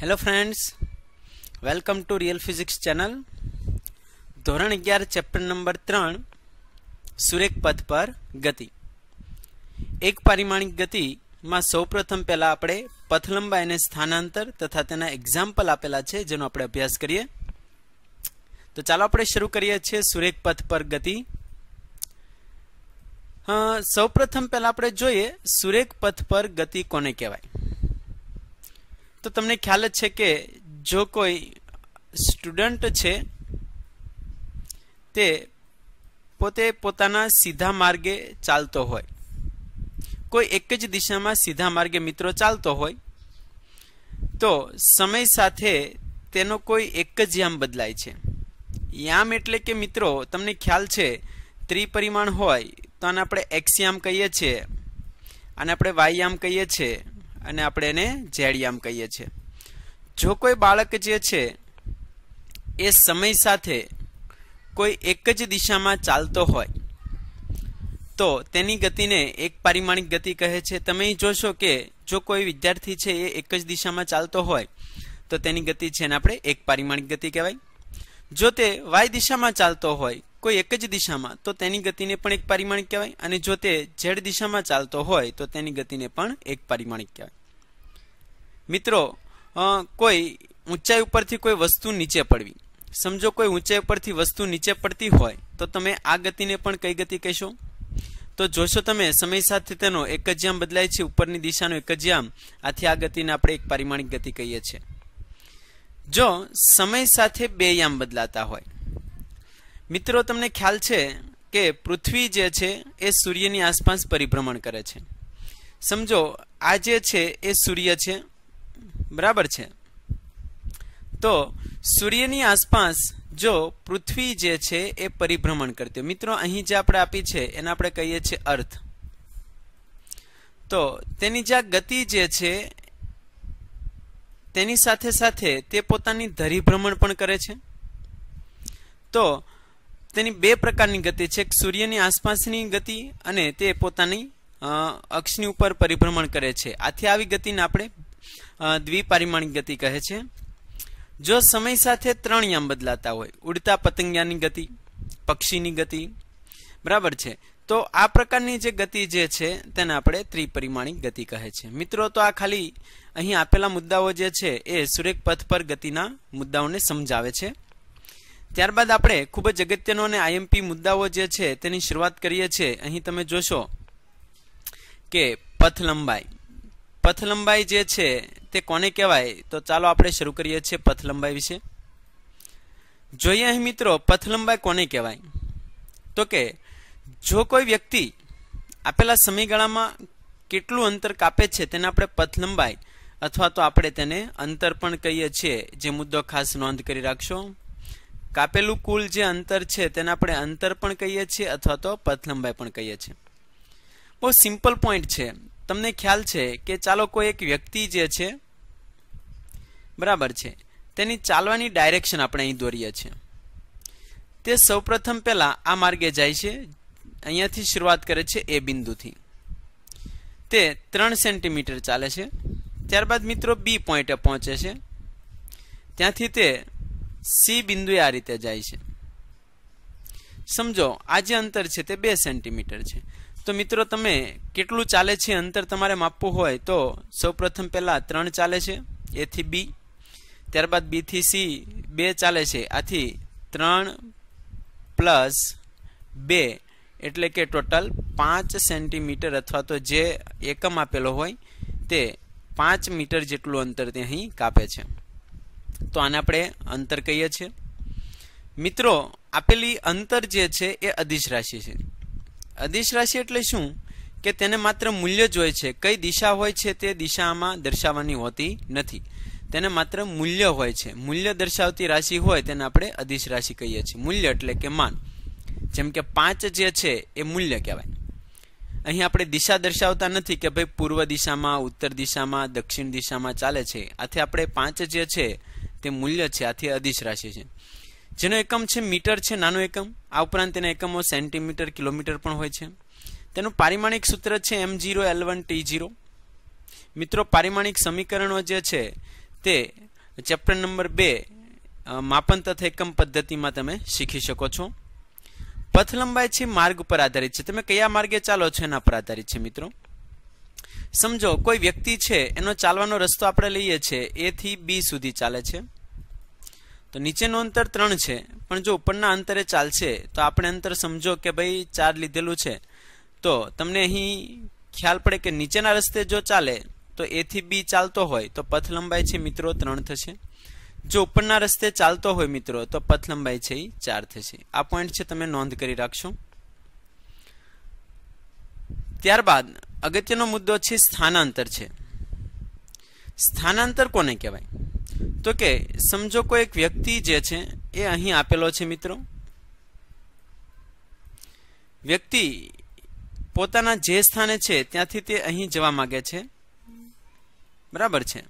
hello friends welcome to real physics channel ધોરણ અગિયાર chapter number ત્રણ સુરેખ પથ પર ગતિ એક પારિમાણિક ગતિમાં સૌપ્રથમ પહેલાં આપણે પથ અને સ્થાનાંતર તથા તેના એક્ઝામ્પલ આપેલા છે જેનો આપણે અભ્યાસ કરીએ તો ચાલો આપણે શરૂ કરીએ છીએ સુરેખ પથ પર ગતિ સૌપ્રથમ પહેલાં આપણે જોઈએ સુરેખ પથ પર ગતિ કોને કહેવાય તો તમને ખ્યાલ જ છે કે જો કોઈ સ્ટુડન્ટ છે તે પોતે પોતાના સીધા માર્ગે ચાલતો હોય કોઈ એક જ દિશામાં સીધા માર્ગે મિત્રો ચાલતો હોય તો સમય સાથે તેનો કોઈ એક જ યામ બદલાય છે યામ એટલે કે મિત્રો તમને ખ્યાલ છે ત્રિપરિમાણ હોય તો આને આપણે એક્સ કહીએ છીએ આને આપણે વાય યામ કહીએ છીએ અને આપણે એને જેડિયામ કહીએ છીએ જો કોઈ બાળક જે છે એ સમય સાથે કોઈ એક જ દિશામાં ચાલતો હોય તો તેની ગતિને એક પારિમાણિક ગતિ કહે છે તમે જોશો કે જો કોઈ વિદ્યાર્થી છે એ એક જ દિશામાં ચાલતો હોય તો તેની ગતિ છે એને આપણે એક પારિમાણિક ગતિ કહેવાય જો તે વાય દિશામાં ચાલતો હોય કોઈ એક જ દિશામાં તો તેની ગતિને પણ એક પારિમાણિક કહેવાય અને જો તે ઝેડ દિશામાં ચાલતો હોય તો તેની ગતિને પણ એક પારિમાણિક કહેવાય મિત્રો કોઈ ઊંચાઈ ઉપરથી કોઈ વસ્તુ નીચે પડવી સમજો કોઈ ઊંચાઈ ઉપરથી વસ્તુ નીચે પડતી હોય તો તમે આ ગતિને પણ કઈ ગતિ કહેશો તો જોશો તમે સમય સાથે તેનો એક જ યામ બદલાય છે ઉપરની દિશાનો એક જ યામ આથી આ ગતિને આપણે એક પારિમાણિક ગતિ કહીએ છીએ જો સમય સાથે બે યામ બદલાતા હોય મિત્રો તમને ખ્યાલ છે કે પૃથ્વી જે છે એ સૂર્યની આસપાસ પરિભ્રમણ કરે છે સમજો આ જે છે એ સૂર્ય છે બરાબર છે તો સૂર્યની આસપાસ જો પૃથ્વી જે છે એ પરિભ્રમણ કરતી મિત્રો અહીં જે આપણે આપી છે એને આપણે કહીએ છીએ અર્થ તો તેની જે ગતિ જે છે તેની સાથે સાથે તે પોતાની ધરિભ્રમણ પણ કરે છે તો તેની બે પ્રકારની ગતિ છે એક સૂર્યની આસપાસની ગતિ અને તે પોતાની અક્ષની ઉપર પરિભ્રમણ કરે છે આથી આવી ગતિને આપણે દ્વિપારિમાણિક ગતિ કહે છે જો સમય સાથે ત્રણ યામ બદલાતા હોય ઉડતા પતંગિયાની ગતિ પક્ષીની ગતિ બરાબર છે તો આ પ્રકારની જે ગતિ જે છે તેને આપણે ત્રિપરિમાણિક ગતિ કહે છે મિત્રો તો આ ખાલી અહીં આપેલા મુદ્દાઓ જે છે એ સુરેખ પથ પર ગતિના મુદ્દાઓને સમજાવે છે ત્યારબાદ આપણે ખૂબ જ અગત્યનો અને આઈએમપી મુદ્દાઓ જે છે તેની શરૂઆત કરીએ છીએ અહીં તમે જોશો કે પથ લંબાઈ પથ લંબાઈ જે છે તે કોને કહેવાય તો ચાલો આપણે શરૂ કરીએ છીએ પથ લંબાઈ વિશે જોઈએ અહીં મિત્રો પથ લંબાઈ કોને કહેવાય તો કે જો કોઈ વ્યક્તિ આપેલા સમયગાળામાં કેટલું અંતર કાપે છે તેને આપણે પથ લંબાઈ અથવા તો આપણે તેને અંતર પણ કહીએ છીએ જે મુદ્દો ખાસ નોંધ કરી રાખશો કાપેલું કુલ જે અંતર છે તેને આપણે અંતર પણ કહીએ છીએ અથવા તો પથ લંબાઈ પણ કહીએ છીએ બહુ સિમ્પલ પોઈન્ટ છે તમને ખ્યાલ છે કે ચાલો કોઈ એક વ્યક્તિ જે છે બરાબર છે તેની ચાલવાની ડાયરેક્શન આપણે અહીં દોરીએ છીએ તે સૌપ્રથમ પહેલાં આ માર્ગે જાય છે અહીંયાથી શરૂઆત કરે છે એ બિંદુથી તે ત્રણ સેન્ટીમીટર ચાલે છે ત્યારબાદ મિત્રો બી પોઈન્ટે પહોંચે છે ત્યાંથી તે સી બિંદુએ આ રીતે જાય છે સમજો આ જે અંતર છે તે બે સેન્ટીમીટર છે તો મિત્રો તમે કેટલું ચાલે છે અંતર તમારે માપવું હોય તો સૌપ્રથમ પહેલાં ત્રણ ચાલે છે એથી બી ત્યારબાદ બીથી સી બે ચાલે છે આથી ત્રણ પ્લસ બે એટલે કે ટોટલ પાંચ સેન્ટીમીટર અથવા તો જે એકમ આપેલો હોય તે પાંચ મીટર જેટલું અંતર તે અહીં કાપે છે તો આને આપણે અંતર કહીએ છીએ મિત્રો આપેલી અંતર જે છે એ અધિશ રાશિ છે અદિશ રાશિ એટલે શું કે તેને માત્ર મૂલ્ય જ છે કઈ દિશા હોય છે તે દિશામાં દર્શાવવાની હોતી નથી તેને માત્ર મૂલ્ય હોય છે મૂલ્ય દર્શાવતી રાશિ હોય તેને આપણે અધિશ રાશિ કહીએ છીએ મૂલ્ય એટલે કે માન જેમ કે પાંચ જે છે એ મૂલ્ય કહેવાય અહીં આપણે દિશા દર્શાવતા નથી કે ભાઈ પૂર્વ દિશામાં ઉત્તર દિશામાં દક્ષિણ દિશામાં ચાલે છે આથી આપણે પાંચ જે છે તે મૂલ્ય છે આથી અધિશ રાશિ છે જેનો એકમ છે મીટર છે નાનો એકમ આ ઉપરાંત તેના એકમો સેન્ટીમીટર કિલોમીટર પણ હોય છે તેનું પારિમાણિક સૂત્ર છે M zero L one T zero મિત્રો પારિમાણિક સમીકરણો જે છે તે ચેપ્ટર નંબર બે માપન તથા એકમ પદ્ધતિમાં તમે શીખી શકો છો પથ લંબાઈ છે માર્ગ પર આધારિત છે તમે કયા માર્ગે ચાલો છો એના પર આધારિત છે મિત્રો સમજો કોઈ વ્યક્તિ છે એનો ચાલવાનો રસ્તો આપણે લઈએ છીએ એથી બી સુધી ચાલે છે તો નીચેનું અંતર ત્રણ છે પણ જો ઉપરના અંતરે ચાલશે તો આપણે અંતર સમજો કે ભાઈ ચાર લીધેલું છે તો તમને અહીં ખ્યાલ પડે કે નીચેના રસ્તે જો ચાલે તો એથી બી ચાલતો હોય તો પથ લંબાઈ છે મિત્રો ત્રણ થશે જો ઉપરના રસ્તે ચાલતો હોય મિત્રો તો પથ લંબાઈ છે એ ચાર થશે આ પોઈન્ટ છે તમે નોંધ કરી રાખશો ત્યારબાદ અગત્યનો મુદ્દો છે સ્થાનાંતર છે સ્થાનાંતર કોને કહેવાય તો કે સમજો કોઈ એક વ્યક્તિ જે છે એ અહીં આપેલો છે મિત્રો વ્યક્તિ પોતાના જે સ્થાને છે ત્યાંથી તે અહીં જવા માગે છે બરાબર છે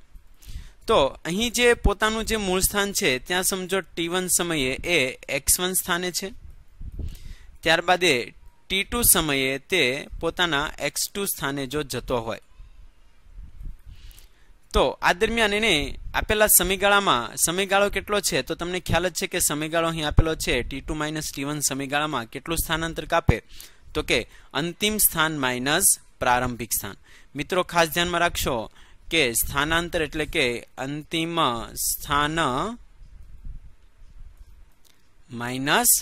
તો અહીં જે પોતાનું જે મૂળ સ્થાન છે ત્યાં સમજો ટી સમયે એ એક્સ સ્થાને છે ત્યારબાદ એ ટી સમયે તે પોતાના એક્સ સ્થાને જો જતો હોય તો આ દરમિયાન એને આપેલા સમયગાળામાં સમયગાળો કેટલો છે તો તમને ખ્યાલ જ છે કે સમયગાળો અહીં આપેલો છે T two minus T one સમયગાળામાં કેટલું સ્થાનાંતર કાપે તો કે અંતિમ સ્થાન માઇનસ પ્રારંભિક સ્થાન મિત્રો ખાસ ધ્યાનમાં રાખશો કે સ્થાનાંતર એટલે કે અંતિમ સ્થાન માઇનસ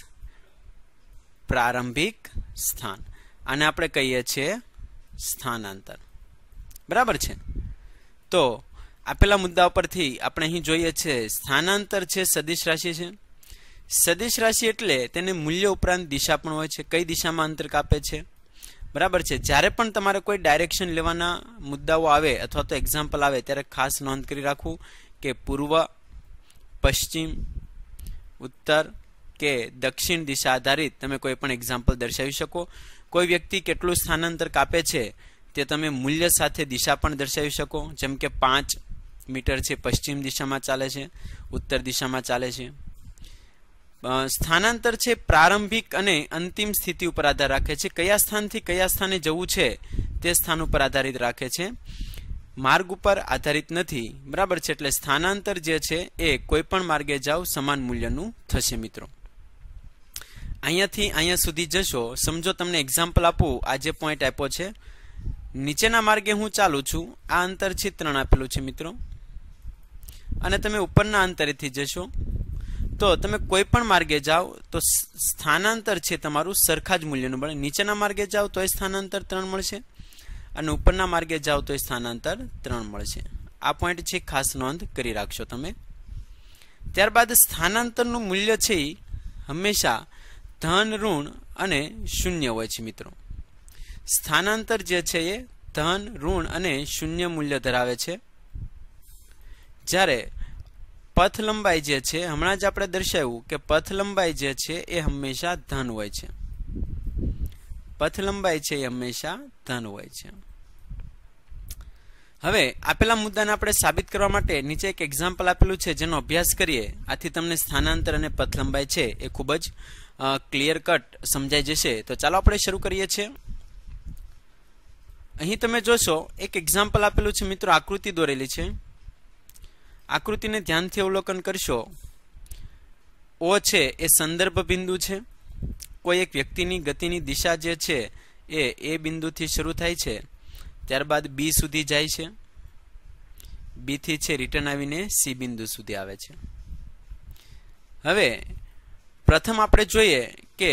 પ્રારંભિક સ્થાન આને આપણે કહીએ છીએ સ્થાનાંતર બરાબર છે તો આપેલા મુદ્દા ઉપરથી આપણે અહીં જોઈએ છે સ્થાનાંતર છે સદિશ રાશિ છે સદિશ રાશિ એટલે તેને મૂલ્ય ઉપરાંત દિશા પણ હોય છે કઈ દિશામાં અંતર કાપે છે બરાબર છે જ્યારે પણ તમારે કોઈ ડાયરેક્શન લેવાના મુદ્દાઓ આવે અથવા તો એક્ઝામ્પલ આવે ત્યારે ખાસ નોંધ કરી રાખવું કે પૂર્વ પશ્ચિમ ઉત્તર કે દક્ષિણ દિશા આધારિત તમે કોઈ પણ એક્ઝામ્પલ દર્શાવી શકો કોઈ વ્યક્તિ કેટલું સ્થાનાંતર કાપે છે તે તમે મૂલ્ય સાથે દિશા પણ દર્શાવી શકો જેમ કે પાંચ મીટર છે પશ્ચિમ દિશામાં ચાલે છે ઉત્તર દિશામાં ચાલે છે સ્થાનાંતર છે પ્રારંભિક અને અંતિમ સ્થિતિ ઉપર આધાર રાખે છે કયા સ્થાનથી કયા સ્થાને જવું છે તે સ્થાન ઉપર આધારિત રાખે છે માર્ગ ઉપર આધારિત નથી બરાબર છે એટલે સ્થાનાંતર જે છે એ કોઈ પણ માર્ગે જાઓ સમાન મૂલ્યનું થશે મિત્રો અહીંયાથી અહીંયા સુધી જશો સમજો તમને એક્ઝામ્પલ આપું આ જે પોઈન્ટ આપ્યો છે નીચેના માર્ગે હું ચાલું છું આ અંતર છે ત્રણ આપેલું છે મિત્રો અને તમે ઉપરના અંતરેથી જશો તો તમે કોઈ પણ માર્ગે જાઓ તો સ્થાનાંતર છે તમારું સરખા જ મૂલ્યનું મળે નીચેના માર્ગે જાઓ તો એ સ્થાનાંતર ત્રણ મળશે અને ઉપરના માર્ગે જાઓ તો એ સ્થાનાંતર ત્રણ મળશે આ પોઈન્ટ છે ખાસ નોંધ કરી રાખશો તમે ત્યારબાદ સ્થાનાંતરનું મૂલ્ય છે હંમેશા ધન ઋણ અને શૂન્ય હોય છે મિત્રો સ્થાનાંતર જે છે એ ધન ઋણ અને શૂન્ય મૂલ્ય ધરાવે છે જ્યારે પથ લંબાઈ જે છે હમણાં જ આપણે દર્શાવ્યું કે પથ લંબાઈ જે છે એ હંમેશા ધન હોય છે પથ લંબાઈ છે એ હંમેશા ધન હોય છે હવે આપેલા મુદ્દાને આપણે સાબિત કરવા માટે નીચે એક એક્ઝામ્પલ આપેલું છે જેનો અભ્યાસ કરીએ આથી તમને સ્થાનાંતર અને પથ લંબાઈ છે એ ખૂબ જ ક્લિયર કટ સમજાઈ જશે તો ચાલો આપણે શરૂ કરીએ છીએ અહીં તમે જોશો એક એક્ઝામ્પલ આપેલું છે મિત્રો આકૃતિ દોરેલી છે આકૃતિને ધ્યાનથી અવલોકન કરશો ઓ છે એ સંદર્ભ બિંદુ છે કોઈ એક વ્યક્તિની ગતિની દિશા જે છે એ એ બિંદુથી શરૂ થાય છે ત્યારબાદ બી સુધી જાય છે બીથી છે રિટર્ન આવીને સી બિંદુ સુધી આવે છે હવે પ્રથમ આપણે જોઈએ કે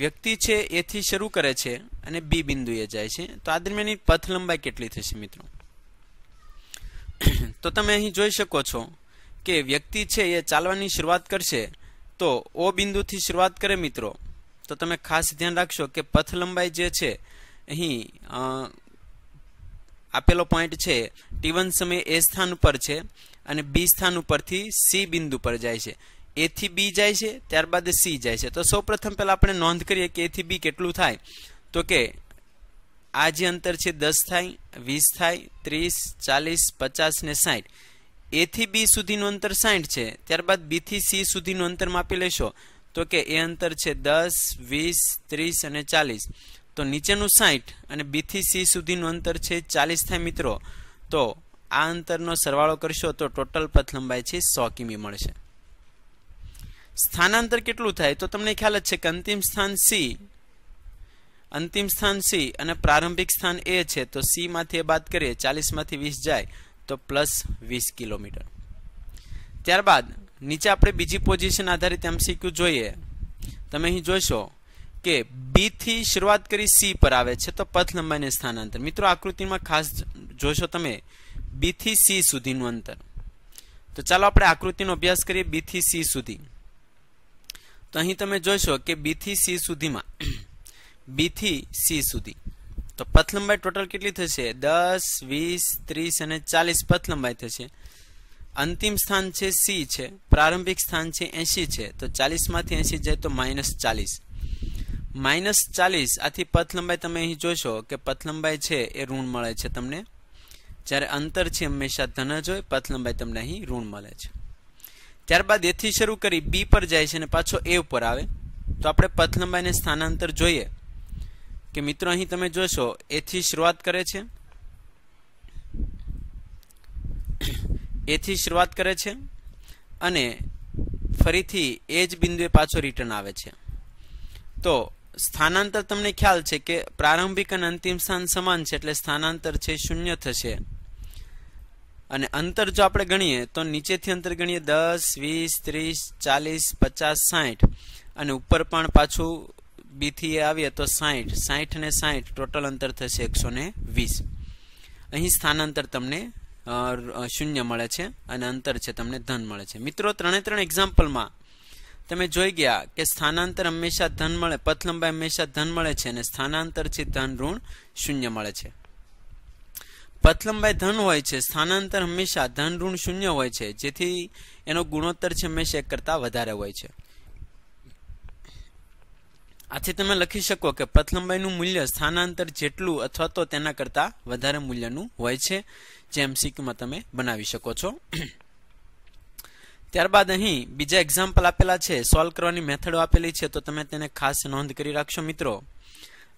વ્યક્તિ છે એથી શરૂ કરે છે અને બી બિંદુએ જાય છે તો આ દરમિયાન પથ લંબાઈ કેટલી થશે મિત્રો તો તમે અહીં જોઈ શકો છો કે વ્યક્તિ છે એ ચાલવાની શરૂઆત કરશે તો ઓ બિંદુથી શરૂઆત કરે મિત્રો તો તમે ખાસ ધ્યાન રાખશો કે પથ લંબાઈ જે છે અહીં આપેલો પોઈન્ટ છે ટી વન સમયે એ સ્થાન ઉપર છે અને બી સ્થાન ઉપરથી સી બિંદુ પર જાય છે એ થી બી જાય છે ત્યારબાદ સી જાય છે તો સૌપ્રથમ પહેલા આપણે નોંધ કરીએ કે એથી બી કેટલું થાય તો કે આ જે અંતર છે દસ થાય વીસ થાય ત્રીસ ચાલીસ પચાસ ને સાઠ એ થી બી સુધીનું અંતર સાઠ છે ત્યારબાદ બી થી સી સુધીનું અંતર માપી લેશો તો કે એ અંતર છે દસ વીસ ત્રીસ અને ચાલીસ તો નીચેનું સાઠ અને બી થી સી સુધીનું અંતર છે ચાલીસ થાય મિત્રો તો આ અંતરનો સરવાળો કરશો તો ટોટલ પથ લંબાઈ છે સો કિમી મળશે સ્થાનાંતર કેટલું થાય તો તમને ખ્યાલ જ છે કે અંતિમ સ્થાન સી અંતિમ સ્થાન સી અને પ્રારંભિક સ્થાન એ છે તો સી માંથી એ બાદ કરીએ ચાલીસમાંથી વીસ જાય તો પ્લસ વીસ કિલોમીટર ત્યારબાદ નીચે આપણે બીજી પોઝિશન આધારિત એમ એમસીક્યુ જોઈએ તમે અહીં જોશો કે બી થી શરૂઆત કરી સી પર આવે છે તો પથ લંબાઈને સ્થાનાંતર મિત્રો આકૃતિમાં ખાસ જોશો તમે બી થી સી સુધીનું અંતર તો ચાલો આપણે આકૃતિનો અભ્યાસ કરીએ બી થી સી સુધી તો અહીં તમે જોઈશો કે બી થી સી સુધીમાં બી થી સી સુધી તો પથ લંબાઈ ટોટલ કેટલી થશે દસ વીસ ત્રીસ અને ચાલીસ પથ લંબાઈ થશે અંતિમ સ્થાન છે સી છે પ્રારંભિક સ્થાન છે એંશી છે તો ચાલીસમાંથી એંશી જાય તો માઇનસ ચાલીસ માઇનસ ચાલીસ આથી પથ લંબાઈ તમે અહીં જોશો કે પથ લંબાઈ છે એ ઋણ મળે છે તમને જ્યારે અંતર છે હંમેશા ધન જ હોય પથ લંબાઈ તમને અહીં ઋણ મળે છે ત્યારબાદ એથી શરૂ કરી બી પર જાય છે અને પાછો એ ઉપર આવે તો આપણે પથ લંબાઈને સ્થાનાંતર જોઈએ કે મિત્રો અહીં તમે જોશો એથી શરૂઆત કરે છે એથી શરૂઆત કરે છે અને ફરીથી એ જ બિંદુએ પાછો રિટર્ન આવે છે તો સ્થાનાંતર તમને ખ્યાલ છે કે પ્રારંભિક અને અંતિમ સ્થાન સમાન છે એટલે સ્થાનાંતર છે શૂન્ય થશે અને અંતર જો આપણે ગણીએ તો નીચેથી અંતર ગણીએ દસ વીસ ત્રીસ ચાલીસ પચાસ સાઠ અને ઉપર પણ પાછું બીથી આવીએ તો સાઠ સાઠ ને સાહીઠ ટોટલ અંતર થશે એકસો ને વીસ અહીં સ્થાનાંતર તમને શૂન્ય મળે છે અને અંતર છે તમને ધન મળે છે મિત્રો ત્રણે ત્રણ એક્ઝામ્પલમાં તમે જોઈ ગયા કે સ્થાનાંતર હંમેશા ધન મળે પથલંબાઈ હંમેશા ધન મળે છે અને સ્થાનાંતરથી ધન ઋણ શૂન્ય મળે છે પથલમભાઈ ધન હોય છે સ્થાનાંતર હંમેશા ધન ઋણ શૂન્ય હોય છે જેથી એનો ગુણોત્તર છે હંમેશા એક કરતા વધારે હોય છે આથી તમે લખી શકો કે પ્રથલંબાઈનું મૂલ્ય સ્થાનાંતર જેટલું અથવા તો તેના કરતાં વધારે મૂલ્યનું હોય છે જે એમસીક્યુમાં તમે બનાવી શકો છો ત્યારબાદ અહીં બીજા એક્ઝામ્પલ આપેલા છે સોલ્વ કરવાની મેથડો આપેલી છે તો તમે તેને ખાસ નોંધ કરી રાખશો મિત્રો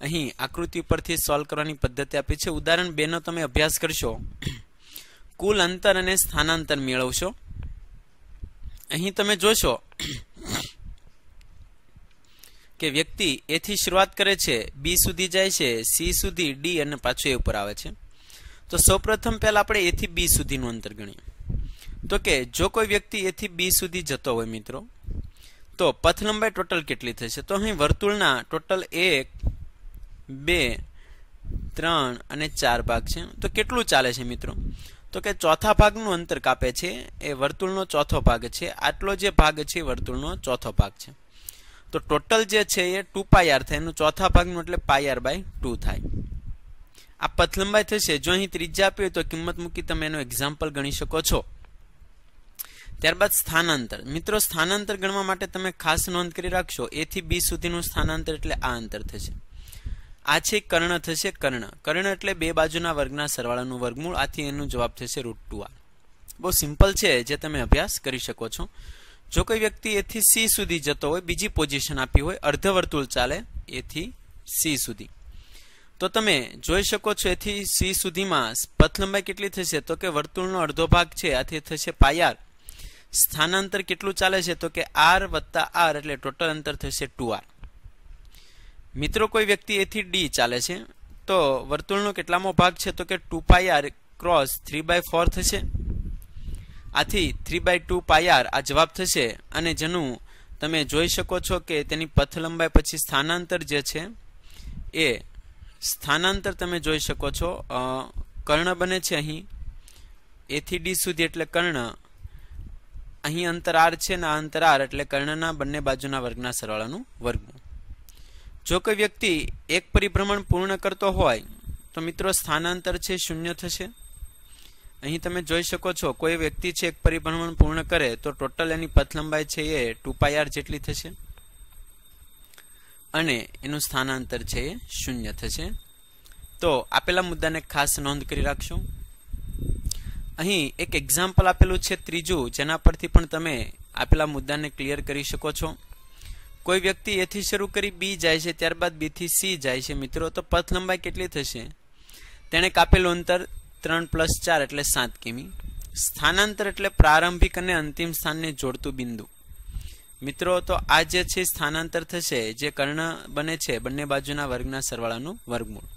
અહીં આકૃતિ ઉપરથી સોલ્વ કરવાની પદ્ધતિ આપી છે ઉદાહરણ બેનો તમે અભ્યાસ કરશો કુલ અંતર અને સ્થાનાંતર મેળવશો અહીં તમે જોશો કે વ્યક્તિ એથી શરૂઆત કરે છે બી સુધી જાય છે સી સુધી ડી અને પાછું એ ઉપર આવે છે તો સૌપ્રથમ પહેલા આપણે એથી બી સુધીનું અંતર ગણીએ તો કે જો કોઈ વ્યક્તિ એથી બી સુધી જતો હોય મિત્રો તો પથ લંબાઈ ટોટલ કેટલી થશે તો અહીં વર્તુળના ટોટલ એક બે ત્રણ અને ચાર ભાગ છે તો કેટલું ચાલે છે મિત્રો તો કે ચોથા ભાગનું અંતર કાપે છે એ વર્તુળનો ચોથો ભાગ છે આટલો જે ભાગ છે વર્તુળનો ચોથો ભાગ છે તો ટોટલ જે છે એ ટુ પાયર થાય એનું ચોથા ભાગનું એટલે પાયર બાય ટુ થાય આ પથલંબાઈ થશે જો અહીં ત્રીજા આપી હોય તો કિંમત મૂકી તમે એનું એક્ઝામ્પલ ગણી શકો છો ત્યારબાદ સ્થાનાંતર મિત્રો સ્થાનાંતર ગણવા માટે તમે ખાસ નોંધ કરી રાખશો એથી થી બી સુધીનું સ્થાનાંતર એટલે આ અંતર થશે આ છે કર્ણ થશે કર્ણ કર્ણ એટલે બે બાજુના વર્ગના સરવાળાનું વર્ગમૂળ આથી એનો જવાબ થશે રૂટ ટુ આર બહુ સિમ્પલ છે જે તમે અભ્યાસ કરી શકો છો જો કોઈ વ્યક્તિ એથી સી સુધી જતો હોય બીજી પોઝિશન આપી હોય અર્ધ વર્તુળ ચાલે એથી સી સુધી તો તમે જોઈ શકો છો એથી સી સુધીમાં પથ લંબાઈ કેટલી થશે તો કે વર્તુળનો અડધો ભાગ છે આથી થશે પાયાર સ્થાનાંતર કેટલું ચાલે છે તો કે આર વત્તા આર એટલે ટોટલ અંતર થશે ટુ આર મિત્રો કોઈ વ્યક્તિ એથી ડી ચાલે છે તો વર્તુળનો કેટલામો ભાગ છે તો કે two pi R cross three by four થશે આથી three by two pi R આ જવાબ થશે અને જેનું તમે જોઈ શકો છો કે તેની પથ લંબાઈ પછી સ્થાનાંતર જે છે એ સ્થાનાંતર તમે જોઈ શકો છો કર્ણ બને છે અહીં એથી ડી સુધી એટલે કર્ણ અહીં અંતર આર છે ને આ અંતર આર એટલે કર્ણના બંને બાજુના વર્ગના સરવાળાનું વર્ગમૂળ જો કોઈ વ્યક્તિ એક પરિભ્રમણ પૂર્ણ કરતો હોય તો મિત્રો સ્થાનાંતર છે શૂન્ય થશે અહીં તમે જોઈ શકો છો કોઈ વ્યક્તિ છે એક પરિભ્રમણ પૂર્ણ કરે તો ટોટલ એની પથ લંબાઈ છે એ ટુ પાયાર જેટલી થશે અને એનું સ્થાનાંતર છે એ શૂન્ય થશે તો આપેલા મુદ્દાને ખાસ નોંધ કરી રાખશો અહીં એક એક્ઝામ્પલ આપેલું છે ત્રીજું જેના પરથી પણ તમે આપેલા મુદ્દાને ક્લિયર કરી શકો છો કોઈ વ્યક્તિ એથી શરૂ કરી બી જાય છે ત્યારબાદ બીથી સી જાય છે મિત્રો તો પથ લંબાઈ કેટલી થશે તેણે કાપેલું અંતર ત્રણ પ્લસ ચાર એટલે સાત કિમી સ્થાનાંતર એટલે પ્રારંભિક અને અંતિમ સ્થાનને જોડતું બિંદુ મિત્રો તો આ જે છે સ્થાનાંતર થશે જે કર્ણ બને છે બંને બાજુના વર્ગના સરવાળાનું વર્ગમૂળ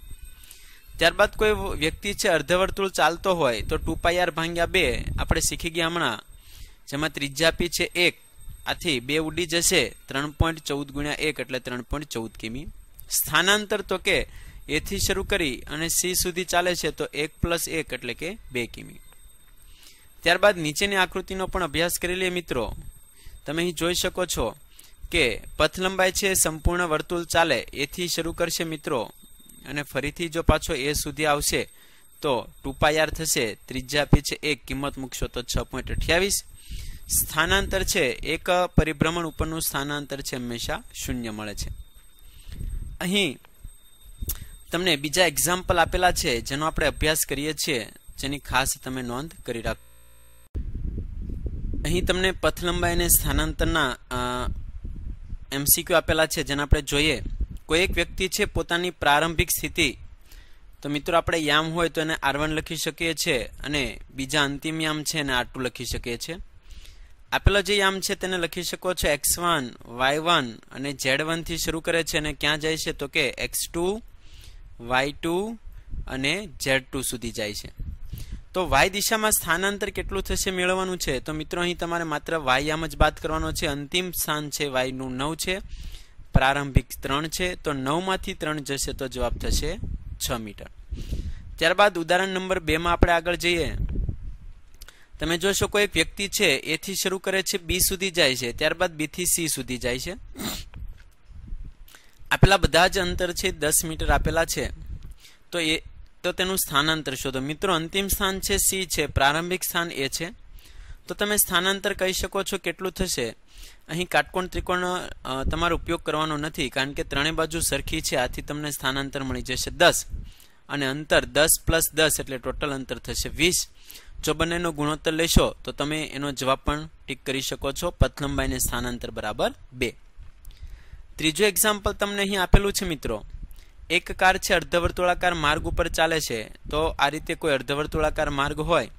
ત્યારબાદ કોઈ વ્યક્તિ છે અર્ધવર્તુળ ચાલતો હોય તો ટુ પાયાર ભાંગ્યા બે આપણે શીખી ગયા હમણાં જેમાં ત્રિજ્યાપી છે એક આથી બે ઉડી જશે ત્રણ પોઈન્ટ ચૌદ ગુણ્યા એક એટલે ત્રણ પોઈન્ટ ચૌદ કિમી સ્થાનાંતર તો કે એથી શરૂ કરી અને સી સુધી ચાલે છે તો એક પ્લસ એક એટલે કે બે કિમી ત્યારબાદ નીચેની આકૃતિનો પણ અભ્યાસ કરી લઈએ મિત્રો તમે અહીં જોઈ શકો છો કે પથ લંબાઈ છે સંપૂર્ણ વર્તુળ ચાલે એથી શરૂ કરશે મિત્રો અને ફરીથી જો પાછો એ સુધી આવશે તો ટુ થશે ત્રીજા આપી છે એક કિંમત મૂકશો તો છ પોઈન્ટ અઠ્યાવીસ સ્થાનાંતર છે એક પરિભ્રમણ ઉપરનું સ્થાનાંતર છે હંમેશા શૂન્ય મળે છે અહીં તમને બીજા એક્ઝામ્પલ આપેલા છે જેનો આપણે અભ્યાસ કરીએ છીએ જેની ખાસ તમે નોંધ કરી રાખો અહીં તમને પથ લંબાઈ અને સ્થાનાંતરના એમસીક્યુ આપેલા છે જેને આપણે જોઈએ કોઈ એક વ્યક્તિ છે પોતાની પ્રારંભિક સ્થિતિ તો મિત્રો આપણે યામ હોય તો એને આર લખી શકીએ છીએ અને બીજા અંતિમ યામ છે એને આર લખી શકીએ છીએ આપેલો જે યામ છે તેને લખી શકો છો એક્સ વન વાય વન અને ઝેડ વનથી શરૂ કરે છે અને ક્યાં જાય છે તો કે એક્સ ટુ વાય ટુ અને ઝેડ ટુ સુધી જાય છે તો વાય દિશામાં સ્થાનાંતર કેટલું થશે મેળવવાનું છે તો મિત્રો અહીં તમારે માત્ર વાય યામ જ બાદ કરવાનો છે અંતિમ સ્થાન છે વાયનું નવ છે પ્રારંભિક ત્રણ છે તો નવમાંથી ત્રણ જશે તો જવાબ થશે છ મીટર ત્યારબાદ ઉદાહરણ નંબર બેમાં આપણે આગળ જઈએ તમે જોશો કોઈ વ્યક્તિ છે એથી શરૂ કરે છે બી સુધી જાય છે ત્યારબાદ બી થી સી સુધી જાય છે આપેલા બધા જ અંતર છે દસ મીટર આપેલા છે તો એ તો તેનું સ્થાનાંતર શોધો મિત્રો અંતિમ સ્થાન છે સી છે પ્રારંભિક સ્થાન એ છે તો તમે સ્થાનાંતર કહી શકો છો કેટલું થશે અહીં કાટકોણ ત્રિકોણ તમારો ઉપયોગ કરવાનો નથી કારણ કે ત્રણેય બાજુ સરખી છે આથી તમને સ્થાનાંતર મળી જશે દસ અને અંતર દસ પ્લસ દસ એટલે ટોટલ અંતર થશે વીસ જો બંનેનો ગુણોત્તર લેશો તો તમે એનો જવાબ પણ ટીક કરી શકો છો પથ સ્થાનાંતર બરાબર બે ત્રીજું એક્ઝામ્પલ તમને અહીં આપેલું છે મિત્રો એક કાર છે અર્ધવર્તુળાકાર માર્ગ ઉપર ચાલે છે તો આ રીતે કોઈ અર્ધવર્તુળાકાર માર્ગ હોય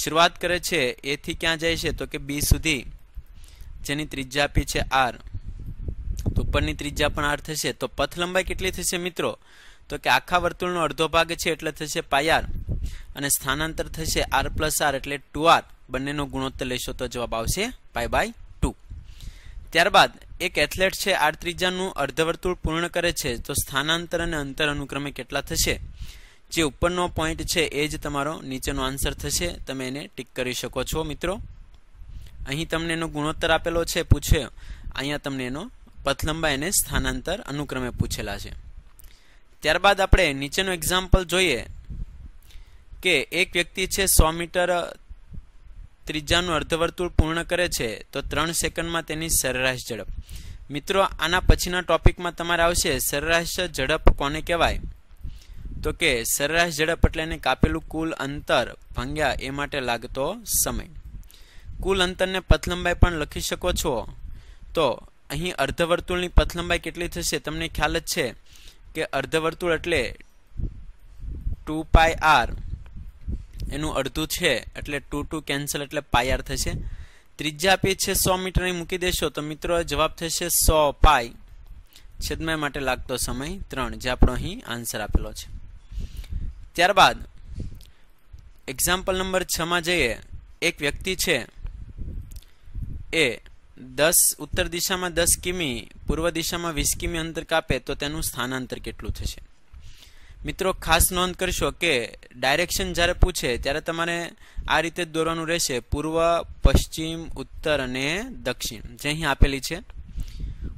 શરૂઆત કરે છે એથી ક્યાં જાય છે તો કે બી સુધી જેની ત્રિજ્યા આપી છે આર તો ઉપરની ત્રિજ્યા પણ આર થશે તો પથ લંબાઈ કેટલી થશે મિત્રો તો કે આખા વર્તુળનો અડધો ભાગ છે એટલે થશે પાયાર અને સ્થાનાંતર થશે આર પ્લસ આર એટલે ટુ આર બંનેનો ગુણોત્તર લેશો તો જવાબ આવશે પાય બાય ટુ ત્યારબાદ એક એથ્લેટ છે આર ત્રીજાનું અર્ધવર્તુળ પૂર્ણ કરે છે તો સ્થાનાંતર અને અંતર અનુક્રમે કેટલા થશે જે ઉપરનો પોઈન્ટ છે એ જ તમારો નીચેનો આન્સર થશે તમે એને ટીક કરી શકો છો મિત્રો અહીં તમને એનો ગુણોત્તર આપેલો છે પૂછે અહીંયા તમને એનો પથલંબા એને સ્થાનાંતર અનુક્રમે પૂછેલા છે ત્યારબાદ આપણે નીચેનો એક્ઝામ્પલ જોઈએ કે એક વ્યક્તિ છે સો મીટર ત્રીજાનું અર્ધવર્તુળ પૂર્ણ કરે છે તો ત્રણ સેકન્ડમાં તેની સરેરાશ ઝડપ મિત્રો આના પછીના ટોપિકમાં તમારે આવશે સરેરાશ ઝડપ કોને કહેવાય તો કે સરેરાશ ઝડપ એટલે એને કાપેલું કુલ અંતર ભંગ્યા એ માટે લાગતો સમય કુલ અંતરને પથલંબાઈ પણ લખી શકો છો તો અહીં અર્ધવર્તુળની પથલંબાઈ કેટલી થશે તમને ખ્યાલ જ છે કે અર્ધવર્તુળ એટલે ટુ પાય આર એનું અડધું છે એટલે ટુ ટુ કેન્સલ એટલે પાયર થશે ત્રીજા પેજ છે સો મીટરની મૂકી દેશો તો મિત્રો જવાબ થશે સો પાય છેદમય માટે લાગતો સમય ત્રણ જે આપણો અહીં આન્સર આપેલો છે ત્યારબાદ એક્ઝામ્પલ નંબર છમાં જઈએ એક વ્યક્તિ છે એ દસ ઉત્તર દિશામાં દસ કિમી પૂર્વ દિશામાં વીસ કિમી અંતર કાપે તો તેનું સ્થાનાંતર કેટલું થશે મિત્રો ખાસ નોંધ કરશો કે ડાયરેક્શન જ્યારે પૂછે ત્યારે તમારે આ રીતે દોરવાનું રહેશે પૂર્વ પશ્ચિમ ઉત્તર અને દક્ષિણ જે અહીં આપેલી છે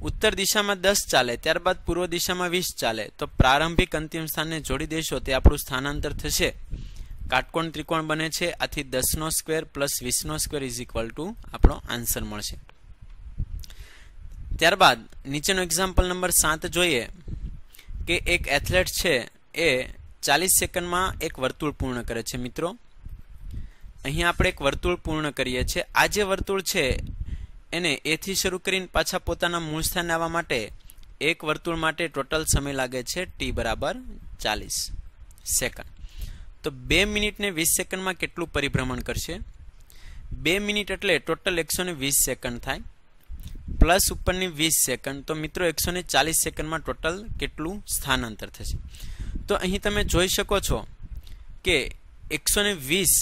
ઉત્તર દિશામાં દસ ચાલે ત્યારબાદ પૂર્વ દિશામાં વીસ ચાલે તો પ્રારંભિક અંતિમ સ્થાનને જોડી દેશો તે આપણું સ્થાનાંતર થશે કાટકોણ ત્રિકોણ બને છે આથી દસનો સ્ક્વેર પ્લસ વીસનો સ્ક્વેર ઇઝ ઇક્વલ ટુ આપણો આન્સર મળશે ત્યારબાદ નીચેનો એક્ઝામ્પલ નંબર સાત જોઈએ કે એક એથ્લેટ છે એ ચાલીસ સેકન્ડમાં એક વર્તુળ પૂર્ણ કરે છે મિત્રો અહીંયા આપણે એક વર્તુળ પૂર્ણ કરીએ છીએ આ જે વર્તુળ છે એને એથી શરૂ કરીને પાછા પોતાના મૂળ સ્થાને આવવા માટે એક વર્તુળ માટે ટોટલ સમય લાગે છે ટી બરાબર ચાલીસ સેકન્ડ તો બે મિનિટને વીસ સેકન્ડમાં કેટલું પરિભ્રમણ કરશે બે મિનિટ એટલે ટોટલ એકસો વીસ સેકન્ડ થાય પ્લસ ઉપરની વીસ સેકન્ડ તો મિત્રો એકસો ચાલીસ સેકન્ડમાં ટોટલ કેટલું સ્થાનાંતર થશે તો અહીં તમે જોઈ શકો છો કે એકસો વીસ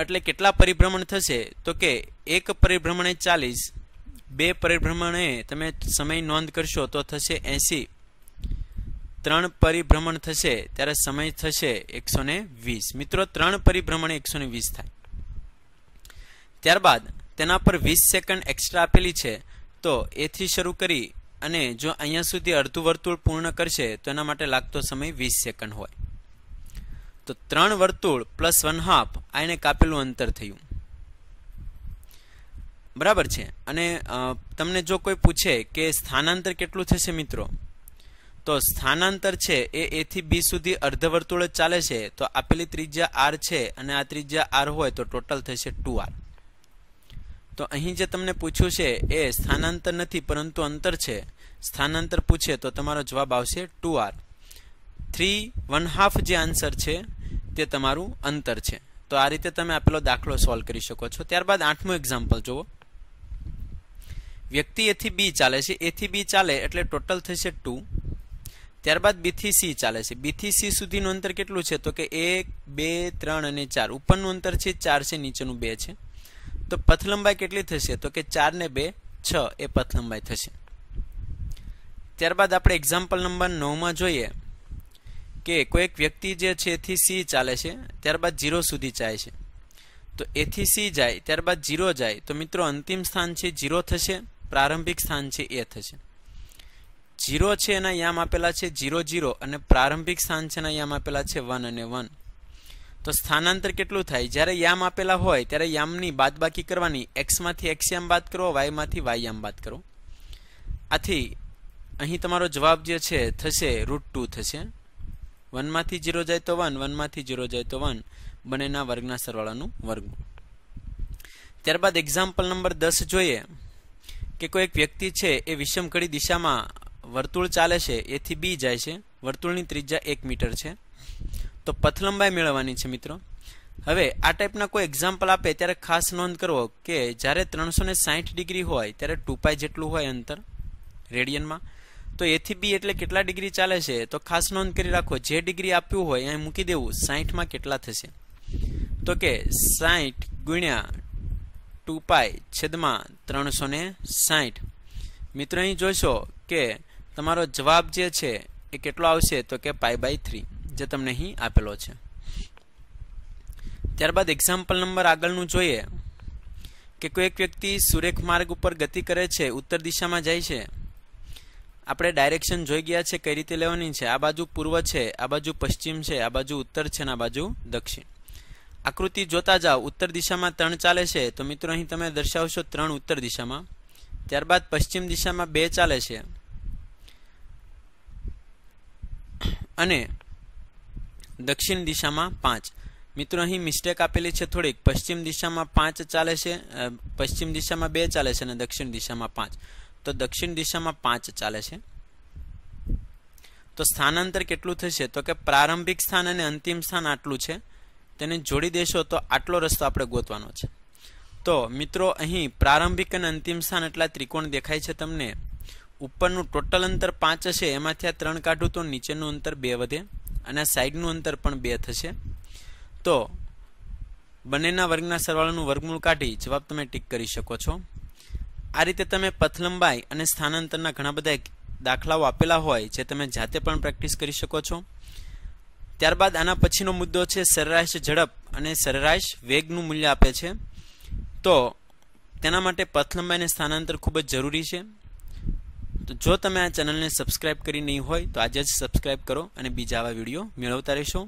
એટલે કેટલા પરિભ્રમણ થશે તો કે એક પરિભ્રમણે ચાલીસ બે પરિભ્રમણે તમે સમય નોંધ કરશો તો થશે એંસી ત્રણ પરિભ્રમણ થશે ત્યારે સમય થશે એકસો ને વીસ મિત્રો ત્રણ પરિભ્રમણે એકસો ને વીસ થાય ત્યારબાદ તેના પર વીસ સેકન્ડ એક્સ્ટ્રા આપેલી છે તો એથી શરૂ કરી અને જો અહીંયા સુધી અડધું વર્તુળ પૂર્ણ કરશે તો એના માટે લાગતો સમય વીસ સેકન્ડ હોય તો ત્રણ વર્તુળ પ્લસ વન હાફ આ એને કાપેલું અંતર થયું બરાબર છે અને તમને જો કોઈ પૂછે કે સ્થાનાંતર કેટલું થશે મિત્રો તો સ્થાનાંતર છે એ એથી બી સુધી અર્ધ વર્તુળ જ ચાલે છે તો આપેલી ત્રિજ્યા આર છે અને આ ત્રિજ્યા આર હોય તો ટોટલ થશે ટુ આર તો અહીં જે તમને પૂછ્યું છે એ સ્થાનાંતર નથી પરંતુ અંતર છે સ્થાનાંતર પૂછે તો તમારો જવાબ આવશે two R three one half જે આન્સર છે તે તમારું અંતર છે તો આ રીતે તમે આપેલો દાખલો સોલ્વ કરી શકો છો ત્યારબાદ આઠમું એક્ઝામ્પલ જુઓ વ્યક્તિ એથી બી ચાલે છે એથી બી ચાલે એટલે ટોટલ થશે ટુ ત્યારબાદ બીથી સી ચાલે છે બીથી સી સુધીનું અંતર કેટલું છે તો કે એક બે ત્રણ અને ચાર ઉપરનું અંતર છે ચાર છે નીચેનું બે છે તો પથ લંબાઈ કેટલી થશે તો કે ચાર ને બે છ એ પથ લંબાઈ થશે ત્યારબાદ આપણે એક્ઝામ્પલ નંબર નવમાં જોઈએ કે કોઈક વ્યક્તિ જે છે એથી સી ચાલે છે ત્યારબાદ ઝીરો સુધી જાય છે તો એથી સી જાય ત્યારબાદ ઝીરો જાય તો મિત્રો અંતિમ સ્થાન છે ઝીરો થશે પ્રારંભિક સ્થાન છે એ થશે ઝીરો છે એના યામ આપેલા છે ઝીરો ઝીરો અને પ્રારંભિક સ્થાન છે એના યામ આપેલા છે વન અને વન તો સ્થાનાંતર કેટલું થાય જ્યારે યામ આપેલા હોય ત્યારે યામની બાદબાકી કરવાની એક્સમાંથી એક્સ યામ બાદ કરો વાયમાંથી વાય યામ બાદ કરો આથી અહીં તમારો જવાબ જે છે થશે રૂટ ટુ થશે વનમાંથી જીરો જાય તો વન વનમાંથી જીરો જાય તો વન બંનેના વર્ગના સરવાળાનું વર્ગ ત્યારબાદ એક્ઝામ્પલ નંબર દસ જોઈએ કે કોઈ એક વ્યક્તિ છે એ વિષમકડી દિશામાં વર્તુળ ચાલે છે એથી બી જાય છે વર્તુળની ત્રિજ્યા એક મીટર છે તો પથ લંબાઈ મેળવવાની છે મિત્રો હવે આ ટાઈપના કોઈ એક્ઝામ્પલ આપે ત્યારે ખાસ નોંધ કરવો કે જ્યારે ત્રણસો ને સાહીઠ ડિગ્રી હોય ત્યારે ટુ પાઈ જેટલું હોય અંતર રેડિયનમાં તો એથી બી એટલે કેટલા ડિગ્રી ચાલે છે તો ખાસ નોંધ કરી રાખો જે ડિગ્રી આપ્યું હોય એ મૂકી દેવું સાહીઠમાં કેટલા થશે તો કે સાઠ ગુણ્યા ટુ પાઈ છેદમાં ત્રણસો ને સાહીઠ મિત્રો અહીં જોશો કે તમારો જવાબ જે છે એ કેટલો આવશે તો કે પાઈ બાય થ્રી જે તમને અહીં આપેલો છે ત્યારબાદ એક્ઝામ્પલ નંબર આગળનું જોઈએ કે કોઈ એક વ્યક્તિ સુરેખ માર્ગ ઉપર ગતિ કરે છે ઉત્તર દિશામાં જાય છે આપણે ડાયરેક્શન જોઈ ગયા છે કઈ રીતે લેવાની છે આ બાજુ પૂર્વ છે આ બાજુ પશ્ચિમ છે આ બાજુ ઉત્તર છે અને આ બાજુ દક્ષિણ આકૃતિ જોતા જાઓ ઉત્તર દિશામાં ત્રણ ચાલે છે તો મિત્રો અહીં તમે દર્શાવશો ત્રણ ઉત્તર દિશામાં ત્યારબાદ પશ્ચિમ દિશામાં બે ચાલે છે અને દક્ષિણ દિશામાં પાંચ મિત્રો અહીં મિસ્ટેક આપેલી છે થોડીક પશ્ચિમ દિશામાં પાંચ ચાલે છે પશ્ચિમ દિશામાં બે ચાલે છે અને દક્ષિણ દિશામાં પાંચ તો દક્ષિણ દિશામાં પાંચ ચાલે છે તો સ્થાનાંતર કેટલું થશે તો કે પ્રારંભિક સ્થાન અને અંતિમ સ્થાન આટલું છે તેને જોડી દેશો તો આટલો રસ્તો આપણે ગોતવાનો છે તો મિત્રો અહીં પ્રારંભિક અને અંતિમ સ્થાન એટલા ત્રિકોણ દેખાય છે તમને ઉપરનું ટોટલ અંતર પાંચ હશે એમાંથી આ ત્રણ કાઢું તો નીચેનું અંતર બે વધે અને સાઈડનું અંતર પણ બે થશે તો બંનેના વર્ગના સરવાળાનું વર્ગમૂળ કાઢી જવાબ તમે ટીક કરી શકો છો આ રીતે તમે પથ લંબાઈ અને સ્થાનાંતરના ઘણા બધા દાખલાઓ આપેલા હોય જે તમે જાતે પણ પ્રેક્ટિસ કરી શકો છો ત્યારબાદ આના પછીનો મુદ્દો છે સરેરાશ ઝડપ અને સરેરાશ વેગનું મૂલ્ય આપે છે તો તેના માટે પથ અને સ્થાનાંતર ખૂબ જ જરૂરી છે તો જો તમે આ ચેનલને સબસ્ક્રાઈબ કરી નહીં હોય તો આજે જ સબસ્ક્રાઇબ કરો અને બીજા આવા વિડીયો મેળવતા રહેશો